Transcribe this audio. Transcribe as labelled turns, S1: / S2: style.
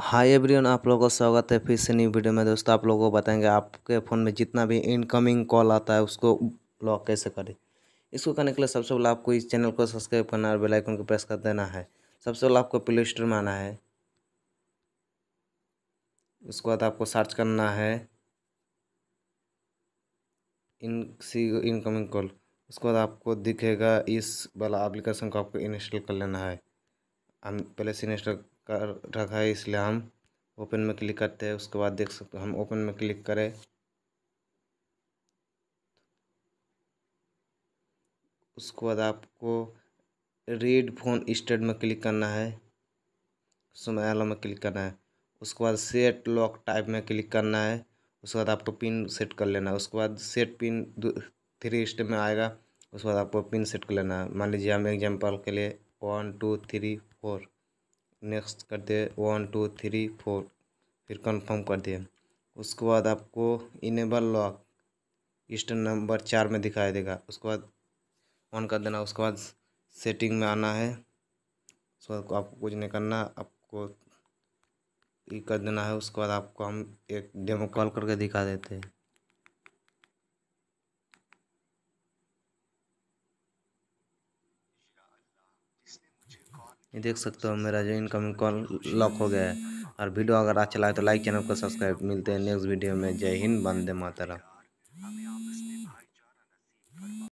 S1: hi everyone आप लोगों का स्वागत है फिर से न्यू वीडियो में दोस्तों आप लोगों को बताएंगे आपके फ़ोन में जितना भी इनकमिंग कॉल आता है उसको ब्लॉक कैसे करें इसको करने के लिए सबसे पहले आपको इस चैनल को सब्सक्राइब करना और बेल आइकन को प्रेस कर देना है सबसे पहले आपको प्ले स्टोर में आना है उसके बाद आपको सर्च करना है इन सी इनकमिंग कॉल उसके बाद आपको दिखेगा इस वाला एप्लीकेशन को आपको इंस्टॉल कर लेना है हम पहले सिग्नेचर कर रखा है इसलिए हम ओपन में क्लिक करते हैं उसके बाद देख सकते हम ओपन में क्लिक करें उसके बाद आपको रेड फोन स्टेट में क्लिक करना है समय एलो में क्लिक करना है उसके बाद सेट लॉक टाइप में क्लिक करना है उसके बाद आपको पिन सेट कर लेना है उसके बाद सेट पिन थ्री स्टेप में आएगा उसके बाद आपको पिन सेट कर लेना है मान लीजिए हम एग्जाम्पल के लिए one two three four next कर दिया वन टू थ्री फोर फिर कंफर्म कर दिए उसके बाद आपको इनेबल लॉक इस्ट नंबर चार में दिखाई देगा उसके बाद ऑन कर देना उसके बाद सेटिंग में आना है उसके बाद आपको कुछ नहीं करना आपको ये कर देना है उसके बाद आपको हम एक डेमो कॉल करके दिखा देते हैं ये देख सकते हो मेरा जो इनकमिंग कॉल लॉक हो गया है और वीडियो अगर अच्छा लगे तो लाइक चैनल को सब्सक्राइब मिलते हैं नेक्स्ट वीडियो में जय हिंद बंदे मातरा